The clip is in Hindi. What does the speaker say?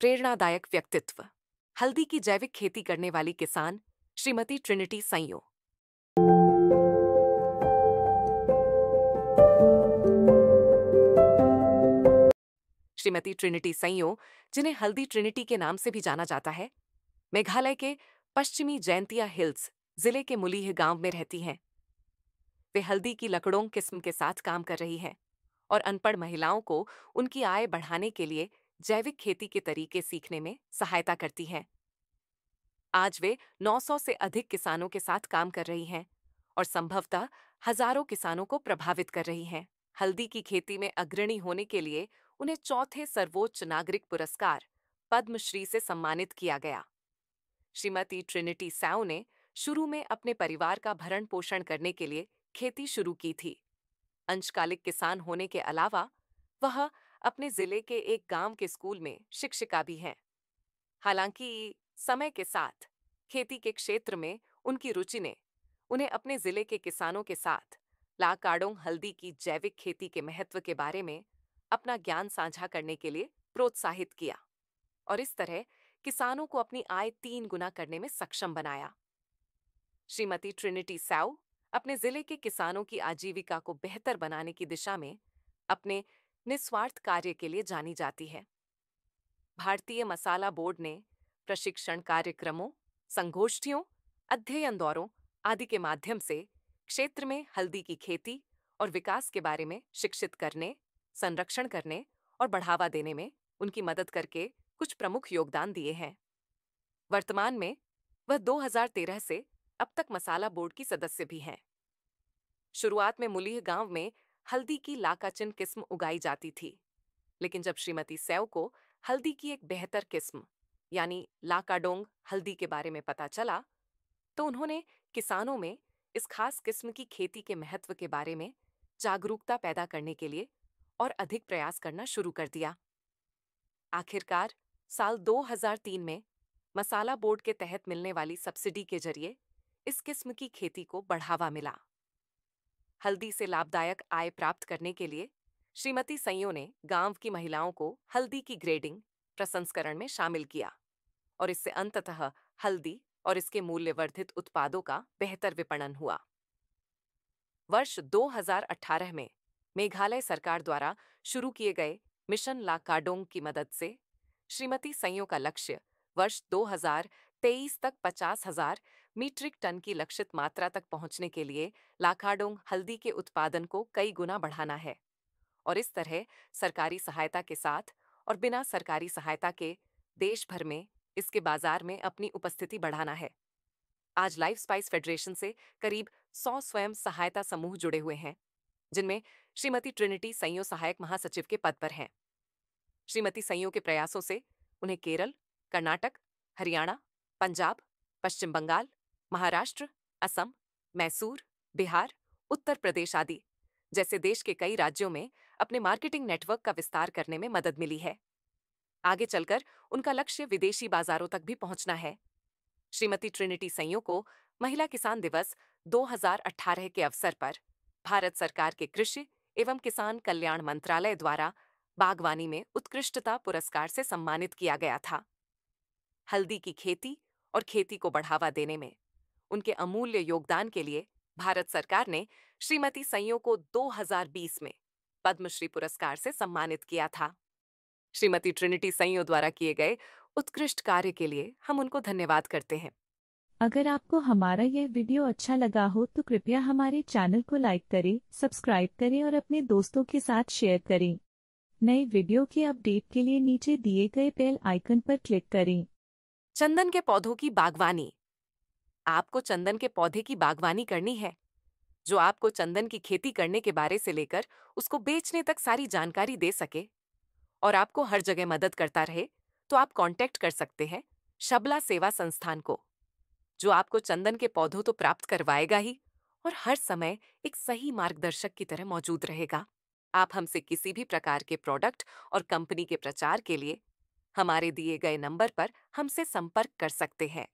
प्रेरणादायक व्यक्तित्व हल्दी की जैविक खेती करने वाली किसान श्रीमती ट्रिनिटी संयो श्रीमती ट्रिनिटी संयो जिन्हें हल्दी ट्रिनिटी के नाम से भी जाना जाता है मेघालय के पश्चिमी जयंतिया हिल्स जिले के मुलीह गांव में रहती हैं वे हल्दी की लकड़ों किस्म के साथ काम कर रही हैं और अनपढ़ महिलाओं को उनकी आय बढ़ाने के लिए जैविक खेती के तरीके सीखने में सहायता करती हैं आज वे 900 से अधिक किसानों के साथ काम कर रही हैं और संभवतः हजारों किसानों को प्रभावित कर रही हैं हल्दी की खेती में अग्रणी होने के लिए उन्हें चौथे सर्वोच्च नागरिक पुरस्कार पद्मश्री से सम्मानित किया गया श्रीमती ट्रिनिटी सैव ने शुरू में अपने परिवार का भरण पोषण करने के लिए खेती शुरू की थी अंशकालिक किसान होने के अलावा वह अपने जिले के एक गांव के स्कूल में शिक्षिका भी हैं हालांकि समय के साथ खेती के क्षेत्र में उनकी रुचि ने उन्हें अपने जिले के किसानों के साथ लाकाडोंग हल्दी की जैविक खेती के महत्व के बारे में अपना ज्ञान साझा करने के लिए प्रोत्साहित किया और इस तरह किसानों को अपनी आय तीन गुना करने में सक्षम बनाया श्रीमती ट्रिनिटी सैव अपने जिले के किसानों की आजीविका को बेहतर बनाने की दिशा में अपने निस्वार्थ कार्य के लिए जानी जाती है भारतीय मसाला बोर्ड ने प्रशिक्षण कार्यक्रमों संगोष्ठियों अध्ययन दौरों आदि के माध्यम से क्षेत्र में हल्दी की खेती और विकास के बारे में शिक्षित करने संरक्षण करने और बढ़ावा देने में उनकी मदद करके कुछ प्रमुख योगदान दिए हैं वर्तमान में वह 2013 से अब तक मसाला बोर्ड की सदस्य भी हैं शुरुआत में मुलीह गांव में हल्दी की लाकाचिन किस्म उगाई जाती थी लेकिन जब श्रीमती सेव को हल्दी की एक बेहतर किस्म यानी लाकाडोंग हल्दी के बारे में पता चला तो उन्होंने किसानों में इस खास किस्म की खेती के महत्व के बारे में जागरूकता पैदा करने के लिए और अधिक प्रयास करना शुरू कर दिया आखिरकार साल 2003 में मसाला बोर्ड के तहत मिलने वाली सब्सिडी के जरिए इस किस्म की खेती को बढ़ावा मिला हल्दी से लाभदायक आय प्राप्त करने के लिए श्रीमती सैयो ने गांव की महिलाओं को हल्दी की ग्रेडिंग प्रसंस्करण में शामिल किया और इससे अंततः हल्दी और इसके मूल्यवर्धित उत्पादों का बेहतर विपणन हुआ वर्ष 2018 में मेघालय सरकार द्वारा शुरू किए गए मिशन ला काडोंग की मदद से श्रीमती संयो का लक्ष्य वर्ष 2023 तक पचास हजार मीट्रिक टन की लक्षित मात्रा तक पहुंचने के लिए लाखाडोंग हल्दी के उत्पादन को कई गुना बढ़ाना है और इस तरह सरकारी सहायता के साथ और बिना सरकारी सहायता के देश भर में इसके बाजार में अपनी उपस्थिति बढ़ाना है आज लाइफ स्पाइस फेडरेशन से करीब 100 स्वयं सहायता समूह जुड़े हुए हैं जिनमें श्रीमती ट्रिनिटी संयो सहायक महासचिव के पद पर हैं श्रीमती संयो के प्रयासों से उन्हें केरल कर्नाटक हरियाणा पंजाब पश्चिम बंगाल महाराष्ट्र असम मैसूर बिहार उत्तर प्रदेश आदि जैसे देश के कई राज्यों में अपने मार्केटिंग नेटवर्क का विस्तार करने में मदद मिली है आगे चलकर उनका लक्ष्य विदेशी बाजारों तक भी पहुंचना है श्रीमती ट्रिनिटी संयो को महिला किसान दिवस 2018 के अवसर पर भारत सरकार के कृषि एवं किसान कल्याण मंत्रालय द्वारा बागवानी में उत्कृष्टता पुरस्कार से सम्मानित किया गया था हल्दी की खेती और खेती को बढ़ावा देने में उनके अमूल्य योगदान के लिए भारत सरकार ने श्रीमती संयो को 2020 में पद्मश्री पुरस्कार से सम्मानित किया था श्रीमती ट्रिनिटी संयो द्वारा किए गए उत्कृष्ट कार्य के लिए हम उनको धन्यवाद करते हैं अगर आपको हमारा यह वीडियो अच्छा लगा हो तो कृपया हमारे चैनल को लाइक करें सब्सक्राइब करें और अपने दोस्तों के साथ शेयर करें नए वीडियो के अपडेट के लिए नीचे दिए गए बेल आइकन पर क्लिक करें चंदन के पौधों की बागवानी आपको चंदन के पौधे की बागवानी करनी है जो आपको चंदन की खेती करने के बारे से लेकर उसको बेचने तक सारी जानकारी दे सके और आपको हर जगह मदद करता रहे तो आप कांटेक्ट कर सकते हैं शबला सेवा संस्थान को जो आपको चंदन के पौधों तो प्राप्त करवाएगा ही और हर समय एक सही मार्गदर्शक की तरह मौजूद रहेगा आप हमसे किसी भी प्रकार के प्रोडक्ट और कंपनी के प्रचार के लिए हमारे दिए गए नंबर पर हमसे संपर्क कर सकते हैं